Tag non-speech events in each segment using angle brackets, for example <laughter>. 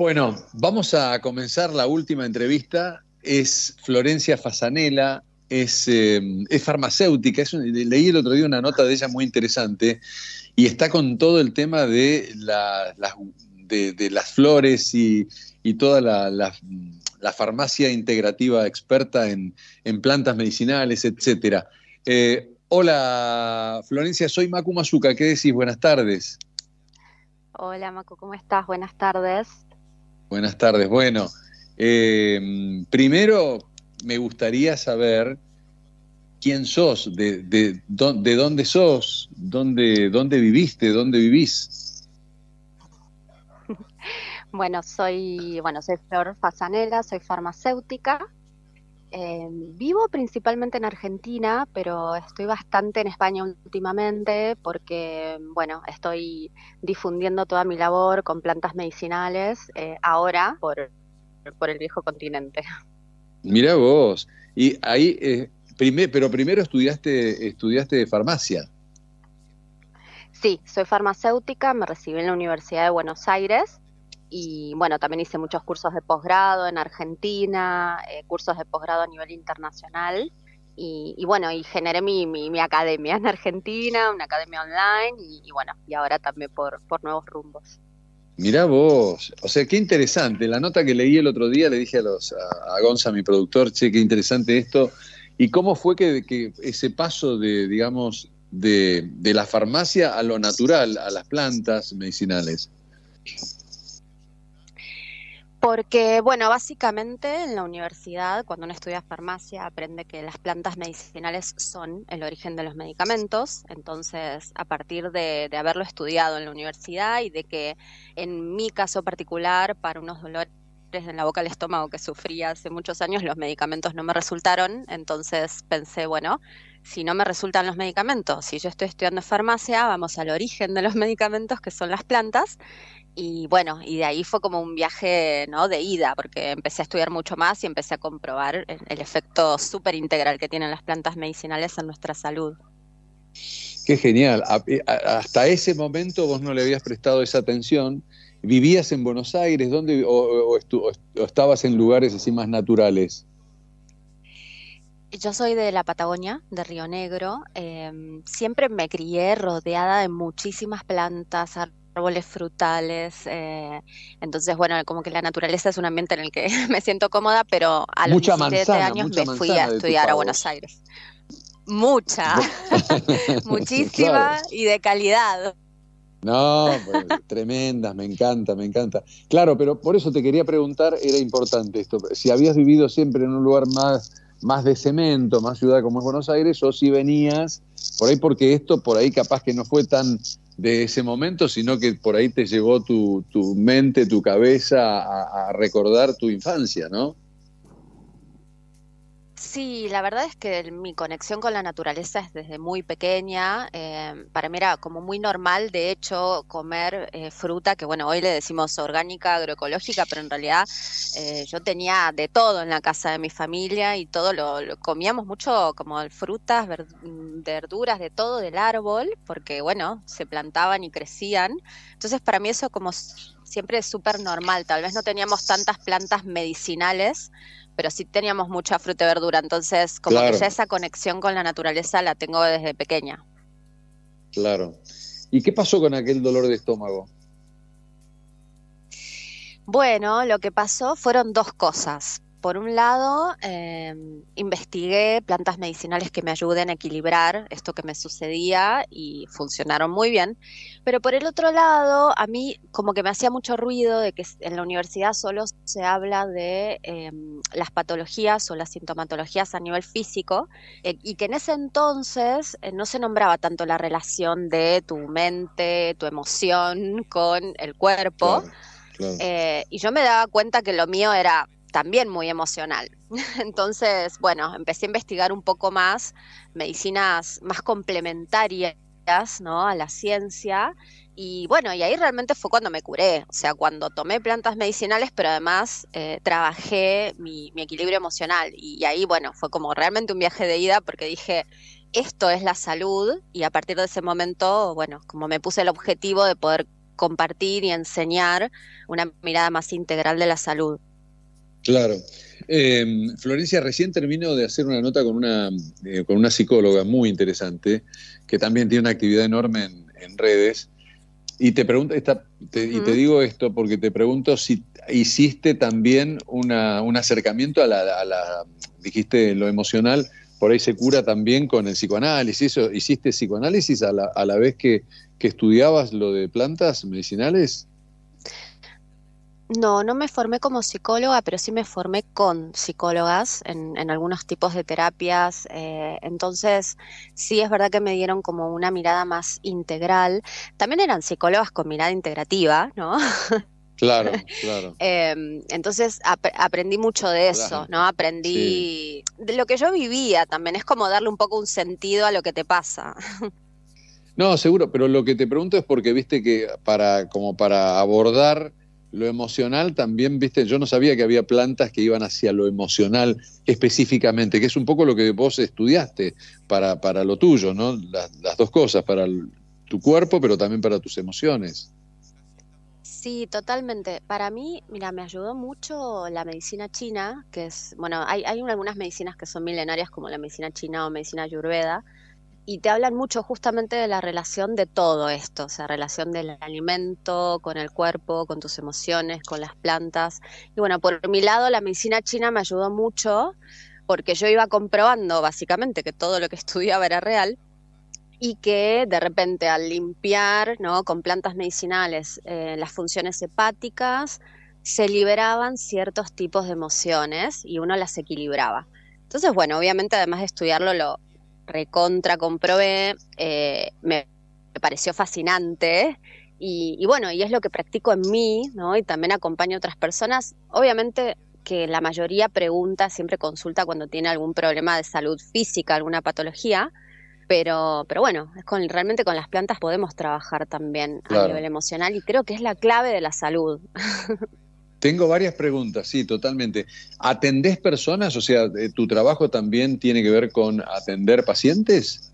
Bueno, vamos a comenzar la última entrevista. Es Florencia Fasanela, eh, es, farmacéutica. Es leí el otro día una nota de ella muy interesante y está con todo el tema de, de, las flores y, toda la, farmacia integrativa experta en, plantas medicinales, etc. Eh, hola, Florencia, soy Macu Mazuca. ¿Qué decís? Buenas tardes. Hola, Macu, ¿cómo estás? Buenas tardes. Buenas tardes. Bueno, eh, primero me gustaría saber quién sos, de, dónde sos, dónde, dónde viviste, dónde vivís. <laughs> Bueno, soy, bueno, soy Flor Fasanela, soy farmacéutica, vivo principalmente en Argentina, pero estoy bastante en España últimamente porque, bueno, estoy difundiendo toda mi labor con plantas medicinales eh, ahora por, el viejo continente. <laughs> Mira vos, y ahí, eh, pero primero estudiaste, estudiaste farmacia. Sí, soy farmacéutica, me recibí en la Universidad de Buenos Aires y bueno, también hice muchos cursos de posgrado en Argentina, eh, cursos de posgrado a nivel internacional. Y, bueno, y generé mi, academia en Argentina, una academia online y, bueno, y ahora también por, por, nuevos rumbos. Mirá vos, o sea, qué interesante. La nota que leí el otro día le dije a, los, a, Gonza, mi productor, che, qué interesante esto. ¿Y cómo fue que, que ese paso de, digamos, de, de, la farmacia a lo natural, a las plantas medicinales? Porque, bueno, básicamente en la universidad, cuando uno estudia farmacia, aprende que las plantas medicinales son el origen de los medicamentos. Entonces, a partir de, haberlo estudiado en la universidad y de que en mi caso particular, para unos dolores en la boca el estómago que sufría hace muchos años, los medicamentos no me resultaron, entonces pensé, bueno, si no me resultan los medicamentos. Si yo estoy estudiando farmacia, vamos al origen de los <laughs> medicamentos, que son las plantas. Y bueno, y de ahí fue como un viaje ¿no? de ida, porque empecé a estudiar mucho más y empecé a comprobar eh, el, efecto súper integral que tienen las plantas medicinales en nuestra salud. Qué genial. Eh, hasta ese momento vos no le habías prestado esa atención. ¿Vivías en Buenos Aires? ¿Dónde o estabas en lugares así más naturales? Yo soy de la Patagonia, de Río Negro. Em, siempre me crié rodeada de muchísimas plantas, árboles frutales. Eh, entonces, bueno, como que la naturaleza es un ambiente en el que <laughs> me siento cómoda, pero a los mucha 17 años me fui a estudiar a Buenos Aires. Mucha, <laughs> <laughs> muchísima y de calidad. No, pues, tremenda, me encanta, me encanta. Claro, pero por eso te quería preguntar, era importante esto, si habías vivido siempre en un lugar más más de cemento, más ciudad como es Buenos Aires, o si venías por ahí, porque esto por ahí capaz que no fue tan de ese momento, sino que por ahí te llevó tu, mente, tu cabeza a recordar tu infancia, ¿no? Sí, la verdad es que mi conexión con la naturaleza es desde muy pequeña. Eh, para mí era como muy normal, de hecho, comer eh, fruta, que bueno, hoy le decimos orgánica, agroecológica, pero en realidad eh, yo tenía de todo en la casa de mi familia y todo lo, comíamos mucho como frutas, mm, verduras, de todo del árbol, porque bueno, se plantaban y crecían. Entonces para mí eso como siempre es súper normal. Tal vez no teníamos tantas plantas medicinales pero sí teníamos mucha fruta y verdura, entonces como que ya esa conexión con la naturaleza la tengo desde pequeña. Claro. ¿Y qué pasó con aquel dolor de estómago? Bueno, lo que pasó fueron dos cosas por un lado, em, investigué plantas medicinales que me ayuden a equilibrar esto que me sucedía y funcionaron muy bien. Pero por el otro lado, a mí como que me hacía mucho ruido de que en la universidad solo se habla de em, las patologías o las sintomatologías a nivel físico eh, y que en ese entonces eh, no se nombraba tanto la relación de tu mente, tu emoción con el cuerpo. Eh, y yo me daba cuenta que lo mío era también muy emocional. <laughs> Entonces, bueno, empecé a investigar un poco más medicinas más complementarias ¿no? a la ciencia y bueno, y ahí realmente fue cuando me curé, o sea, cuando tomé plantas medicinales, pero además eh, trabajé mi, equilibrio emocional y ahí, bueno, fue como realmente un viaje de ida porque dije, esto es la salud y a partir de ese momento, bueno, como me puse el objetivo de poder compartir y enseñar una mirada más integral de la salud. Claro. Eh, Florencia recién terminó de hacer una nota con una, eh, con una psicóloga muy interesante, que también tiene una actividad enorme en, redes. Y te, y te digo esto porque te pregunto si hiciste también un acercamiento a la, dijiste lo emocional, por ahí se cura también con el psicoanálisis. ¿Hiciste psicoanálisis a la, a la vez que, que estudiabas lo de plantas medicinales? No, no me formé como psicóloga, pero sí me formé con psicólogas en, algunos tipos de terapias. Eh, entonces, sí es verdad que me dieron como una mirada más integral. También eran psicólogas con mirada integrativa, ¿no? <laughs> Claro, claro. Em, entonces aprendí mucho de eso, ¿no? Aprendí de lo que yo vivía también, es como darle un poco un sentido a lo que te pasa. <laughs> no, seguro, pero lo que te pregunto es porque viste que para, como para abordar lo emocional también, viste, yo no sabía que había plantas que iban hacia lo emocional específicamente, que es un poco lo que vos estudiaste para, para lo tuyo, ¿no? Las, dos cosas, para tu cuerpo, pero también para tus emociones. Sí, totalmente. Para mí, mira, me ayudó mucho la medicina china, que es, bueno, hay, hay algunas medicinas que son milenarias como la medicina china o medicina ayurveda, y te hablan mucho justamente de la relación de todo esto, o sea, relación del alimento con el cuerpo, con tus emociones, con las plantas. Y bueno, por mi lado, la medicina china me ayudó mucho porque yo iba comprobando básicamente que todo lo que <laughs> estudiaba era real y que de repente al limpiar ¿no? con plantas medicinales eh, las funciones hepáticas, se liberaban ciertos tipos de emociones y uno las equilibraba. Entonces, bueno, obviamente además de estudiarlo lo, recontra comprobé, eh, me, pareció fascinante. Y, bueno, y es lo que practico en mí, ¿no? Y también acompaño a otras personas. Obviamente que la mayoría pregunta, siempre consulta cuando tiene algún problema de salud física, alguna patología, pero, pero bueno, es con, realmente con las plantas podemos trabajar también a nivel emocional y creo que es la clave de la salud. <laughs> Tengo varias preguntas, sí, totalmente. ¿Atendés personas? O sea, eh, ¿tu trabajo también tiene que ver con atender pacientes?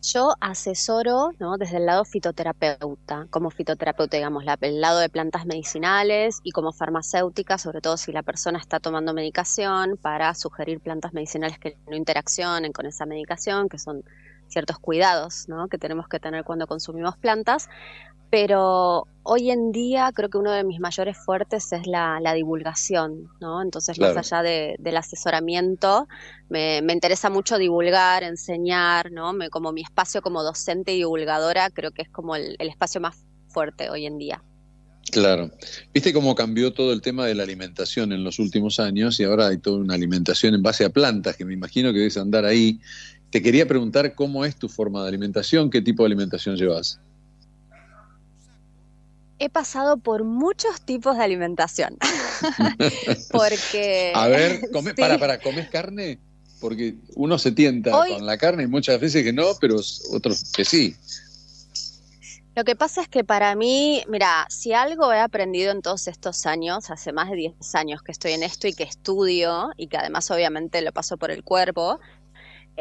Yo asesoro ¿no? desde el lado fitoterapeuta, como fitoterapeuta, digamos, la, el lado de plantas medicinales y como farmacéutica, sobre todo si la persona está tomando medicación, para sugerir plantas medicinales que no interaccionen con esa medicación, que son ciertos cuidados ¿no? que tenemos que tener cuando consumimos plantas, pero hoy en día creo que uno de mis mayores fuertes es la, divulgación, ¿no? Entonces, más allá del asesoramiento, me, interesa mucho divulgar, enseñar, ¿no? Me, como mi espacio como docente y divulgadora creo que es como el, el espacio más fuerte hoy en día. Claro. Viste cómo cambió todo el tema de la alimentación en los últimos años y ahora hay toda una alimentación en base a plantas que me imagino que debes andar ahí te quería preguntar cómo es tu forma de alimentación, qué tipo de alimentación llevas. He pasado por muchos tipos de alimentación. <laughs> Porque. A ver, para, para, ¿comes carne? Porque uno se tienta con la carne y muchas veces que no, pero otros que sí. Lo que pasa es que para mí, mira, si algo he aprendido en todos estos años, hace más de 10 años que estoy en esto y que estudio y que además obviamente lo paso por el cuerpo,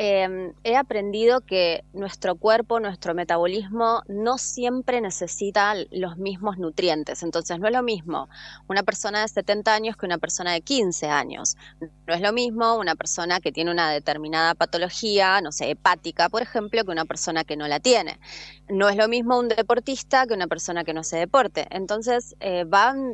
Em, he aprendido que nuestro cuerpo, nuestro metabolismo no siempre necesita los mismos nutrientes. Entonces no es lo mismo una persona de 70 años que una persona de 15 años. No es lo mismo una persona que tiene una determinada patología, no sé, hepática, por ejemplo, que una persona que no la tiene. No es lo mismo un deportista que una persona que no se deporte. Entonces eh,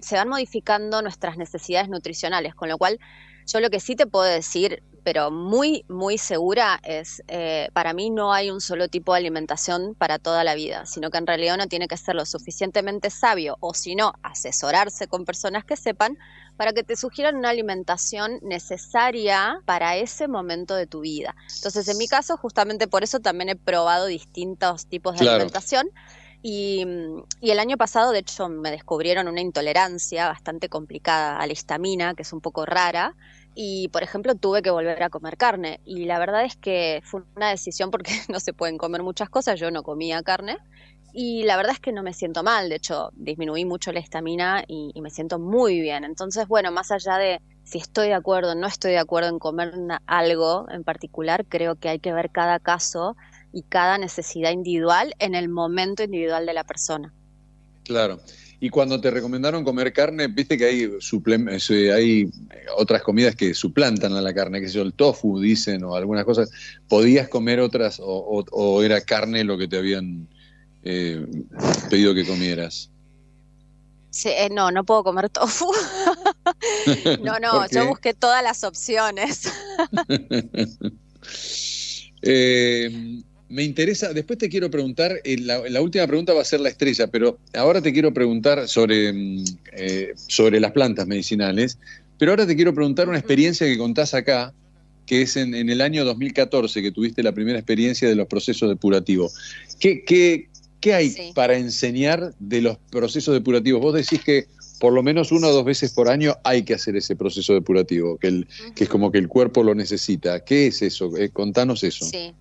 se van modificando nuestras necesidades nutricionales, con lo cual yo lo que sí te puedo decir, pero muy, muy segura, es, eh, para mí no hay un solo tipo de alimentación para toda la vida, sino que en realidad uno tiene que ser lo suficientemente sabio o si no, asesorarse con personas que sepan para que te sugieran una alimentación necesaria para ese momento de tu vida. Entonces, en mi caso, justamente por eso también he probado distintos tipos de alimentación Mm, y, el año pasado, de hecho, me descubrieron una intolerancia bastante complicada a la histamina, que es un poco rara. Y, por ejemplo, tuve que volver a comer carne. Y la verdad es que fue una decisión porque <laughs> no se pueden comer muchas cosas. Yo no comía carne. Y la verdad es que no me siento mal. De hecho, disminuí mucho la histamina y, me siento muy bien. Entonces, bueno, más allá de si estoy de acuerdo o no estoy de acuerdo en comer algo en particular, creo que hay que ver cada caso y cada necesidad individual en el momento individual de la persona. Claro. Y cuando te recomendaron comer carne, viste que hay, eh, hay eh, otras comidas que suplantan a la carne, que sé el tofu, dicen, o algunas cosas. ¿Podías comer otras o, era carne lo que te habían eh, pedido que comieras? no, no puedo comer tofu. <laughs> no, no, yo busqué todas las opciones. <laughs> eh, me interesa, después te quiero preguntar, eh, la, la, última pregunta va a ser la estrella, pero ahora te quiero preguntar sobre, mm, eh, sobre las plantas medicinales, pero ahora te quiero preguntar una experiencia que contás acá, que es en, el año 2014 que tuviste la primera experiencia de los procesos depurativos. ¿Qué, qué, qué hay para enseñar de los procesos depurativos? Vos decís que por lo menos una o dos veces por año hay que hacer ese proceso depurativo, que, es como que el cuerpo lo necesita. ¿Qué es eso? Eh, contanos eso. Sí.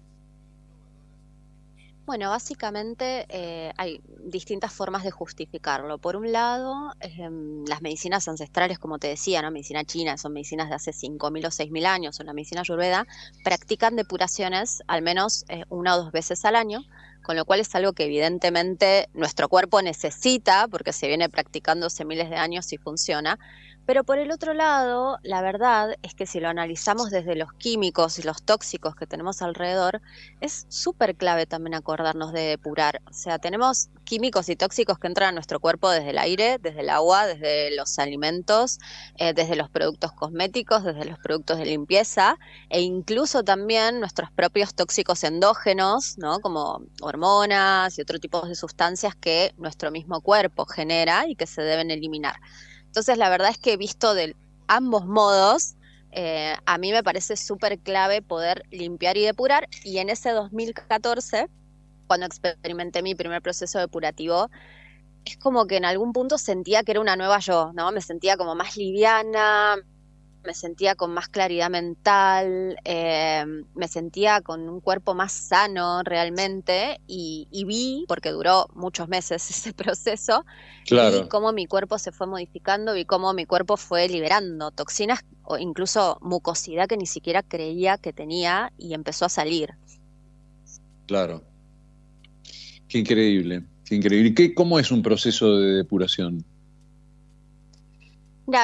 Bueno, básicamente eh, hay distintas formas de justificarlo. Por un lado, em, las medicinas ancestrales, como te decía, ¿no? medicina china, son medicinas de hace 5.000 o 6.000 años, o la medicina ayurveda, practican depuraciones al menos eh, una o dos veces al año, con lo cual es algo que evidentemente nuestro cuerpo necesita, porque se viene practicando hace miles de años y funciona. Pero por el otro lado, la verdad es que si lo analizamos desde los químicos y los tóxicos que tenemos alrededor, es súper clave también acordarnos de depurar. O sea, tenemos químicos y tóxicos que entran a nuestro cuerpo desde el aire, desde el agua, desde los alimentos, eh, desde los productos cosméticos, desde los productos de limpieza e incluso también nuestros propios tóxicos endógenos, ¿no? Como hormonas y otro tipo de sustancias que nuestro mismo cuerpo genera y que se deben eliminar. Entonces, la verdad es que visto de ambos modos, eh, a mí me parece súper clave poder limpiar y depurar. Y en ese 2014, cuando experimenté mi primer proceso depurativo, es como que en algún punto sentía que era una nueva yo, ¿no? Me sentía como más liviana, me sentía con más claridad mental, em, me sentía con un cuerpo más sano realmente y, vi, porque duró muchos meses <laughs> ese proceso, claro. cómo mi cuerpo se fue modificando vi cómo mi cuerpo fue liberando toxinas o incluso mucosidad que ni siquiera creía que tenía y empezó a salir. Claro. Qué increíble, qué increíble. ¿Qué, ¿Cómo es un proceso de depuración?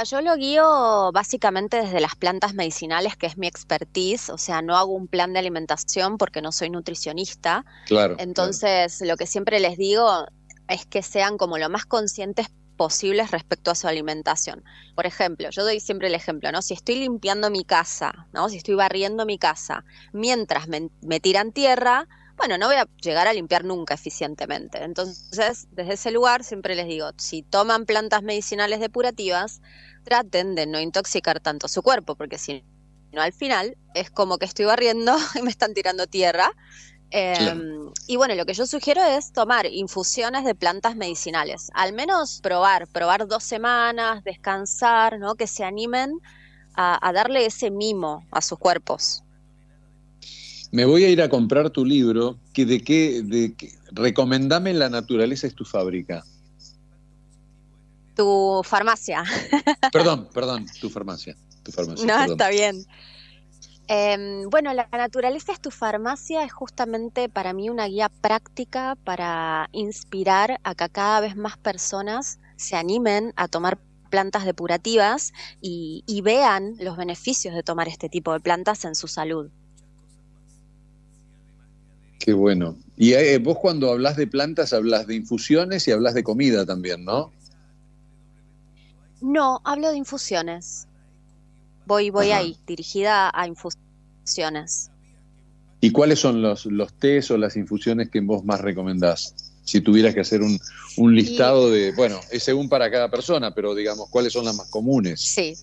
yo lo guío básicamente desde las plantas medicinales, que es mi expertise, o sea, no hago un plan de alimentación porque no soy nutricionista. Claro. Entonces, lo que siempre les digo es que sean como lo más conscientes posibles respecto a su alimentación. Por ejemplo, yo doy siempre el ejemplo, ¿no? Si estoy limpiando mi casa, ¿no? Si estoy barriendo mi casa, mientras me tiran tierra, bueno, no voy a llegar a limpiar nunca eficientemente. Entonces, desde ese lugar siempre les digo, si toman plantas medicinales depurativas, traten de no intoxicar tanto su cuerpo, porque si no, al final es como que estoy barriendo <laughs> y me están tirando tierra. Em, y bueno, lo que yo sugiero es tomar infusiones de plantas medicinales, al menos probar, probar dos semanas, descansar, ¿no? que se animen a darle ese mimo a sus cuerpos me voy a ir a comprar tu libro, que de qué, de qué, recomendame La naturaleza es tu fábrica. Tu farmacia. <laughs> Perdón, perdón, tu farmacia. Tu farmacia no, está bien. Em, bueno, La naturaleza es tu farmacia es justamente para mí una guía práctica para inspirar a que cada vez más personas se animen a tomar plantas depurativas y vean los beneficios de tomar este tipo de plantas en su salud. Qué bueno. Y eh, vos cuando hablas de plantas, hablas de infusiones y hablas de comida también, ¿no? No, hablo de infusiones. Voy, voy ahí, dirigida a infusiones. ¿Y cuáles son los, los tés o las infusiones que vos más recomendás? Si tuvieras que hacer un, un listado de, bueno, es según para cada persona, pero digamos, ¿cuáles son las más comunes? Sí,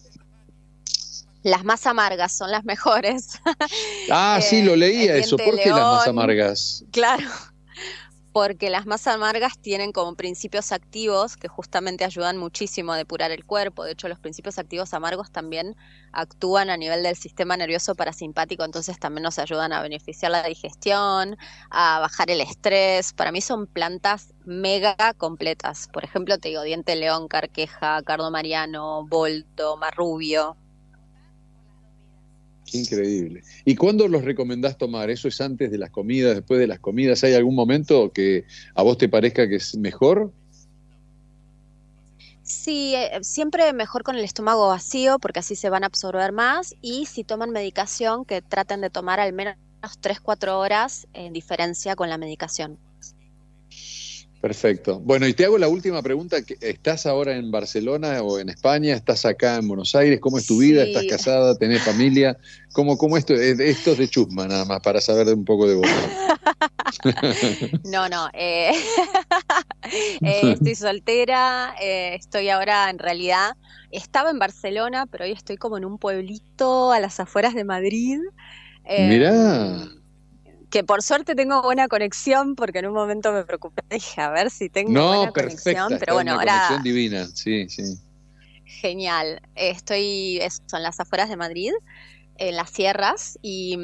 las más amargas son las mejores. <laughs> Ah, sí, lo eh, leía eso. ¿Por qué las más amargas? Claro, <laughs> porque las más amargas tienen como principios activos que justamente ayudan muchísimo a depurar el cuerpo. De hecho, los principios activos amargos también actúan a nivel del sistema nervioso parasimpático, entonces también nos ayudan a beneficiar la digestión, a bajar el estrés. Para mí son plantas mega completas. Por ejemplo, te digo diente león, carqueja, cardo mariano, bolto, marrubio. Increíble. ¿Y cuándo los recomendás tomar? ¿Eso es antes de las comidas, después de las comidas? ¿Hay algún momento que a vos te parezca que es mejor? Sí, eh, siempre mejor con el estómago vacío porque así se van a absorber más y si toman medicación que traten de tomar al menos 3-4 horas en diferencia con la medicación. Perfecto. Bueno, y te hago la última pregunta. ¿Estás ahora en Barcelona o en España? ¿Estás acá en Buenos Aires? ¿Cómo es tu vida? ¿Estás casada? ¿Tenés familia? ¿Cómo, cómo esto? Esto es de chusma nada más, para saber un poco de vos. <laughs> no, no. Eh, <laughs> eh, estoy soltera. Eh, estoy ahora, en realidad, estaba en Barcelona, pero hoy estoy como en un pueblito a las afueras de Madrid. Mirá que por suerte tengo buena conexión, porque en un momento me preocupé, dije, a ver si tengo buena conexión, pero bueno, una Conexión divina, sí, sí. Genial, estoy, son las afueras de Madrid, en las sierras, y,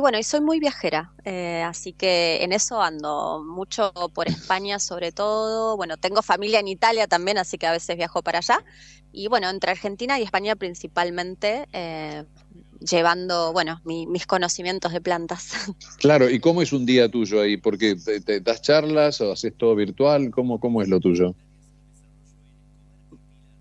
bueno, y soy muy viajera, eh, así que en eso ando mucho por España sobre todo, bueno, tengo familia en Italia también, así que a veces viajo para allá, y bueno, entre Argentina y España principalmente, eh, llevando, bueno, mis conocimientos de plantas. <laughs> Claro, ¿y cómo es un día tuyo ahí? Porque te, das charlas o haces todo virtual, ¿cómo, cómo es lo tuyo?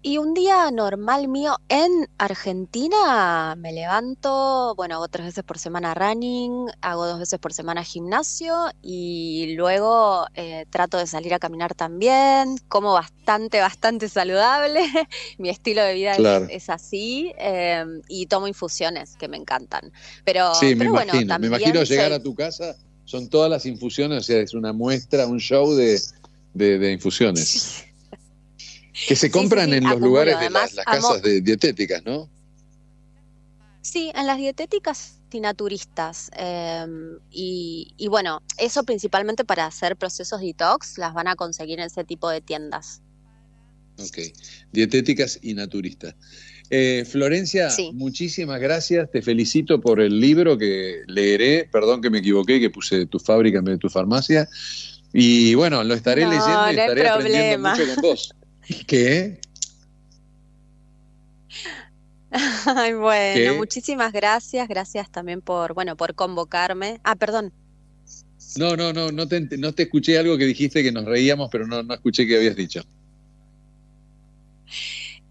Y un día normal mío en Argentina me levanto, bueno, hago tres veces por semana running, hago dos veces por semana gimnasio y luego eh, trato de salir a caminar también, como bastante, bastante saludable, <laughs> mi estilo de vida es, así em, y tomo infusiones que me encantan. Pero, me bueno, imagino, me imagino llegar a tu casa, son todas las infusiones, o sea, es una muestra, un show de, de infusiones. Que se compran en los lugares de las, casas de dietéticas, ¿no? Sí, en las dietéticas em, y naturistas. y, bueno, eso principalmente para hacer procesos detox, las van a conseguir en ese tipo de tiendas. Ok, dietéticas y naturistas. Eh, Florencia, muchísimas gracias. Te felicito por el libro que leeré. Perdón que me equivoqué, que puse tu fábrica en vez de tu farmacia. Y bueno, lo estaré leyendo y no estaré aprendiendo mucho con vos. <laughs> que <laughs> bueno, muchísimas gracias, gracias también por, bueno, por convocarme. Ah, perdón. No, no, no, no te, no te escuché algo que dijiste que nos reíamos, pero no, no escuché que habías dicho.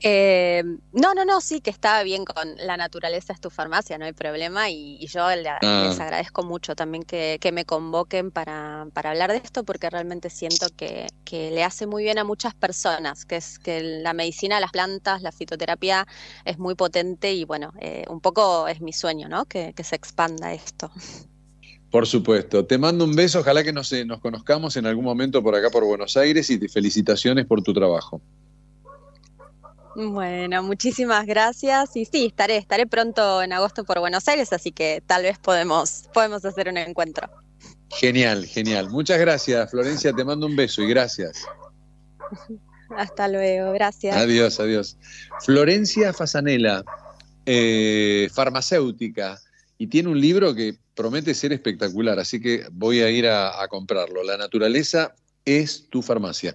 Eh, no, no, no, sí que está bien con la naturaleza es tu farmacia, no hay problema y, yo ah. les agradezco mucho también que, me convoquen para, hablar de esto porque realmente siento que, le hace muy bien a muchas personas, que es que la medicina, las plantas, la fitoterapia es muy potente y bueno, eh, un poco es mi sueño, ¿no? Que, se expanda esto. Por supuesto, te mando un beso, ojalá que nos, eh, nos conozcamos en algún momento por acá por Buenos Aires y te felicitaciones por tu trabajo. Bueno, muchísimas gracias. Y sí, estaré, estaré pronto en agosto por Buenos Aires, así que tal vez podemos, podemos hacer un encuentro. Genial, genial. Muchas gracias, Florencia. Te mando un beso y gracias. <laughs> Hasta luego, gracias. Adiós, adiós. Florencia Fasanela, eh, farmacéutica, y tiene un libro que promete ser espectacular, así que voy a ir a comprarlo. La naturaleza es tu farmacia.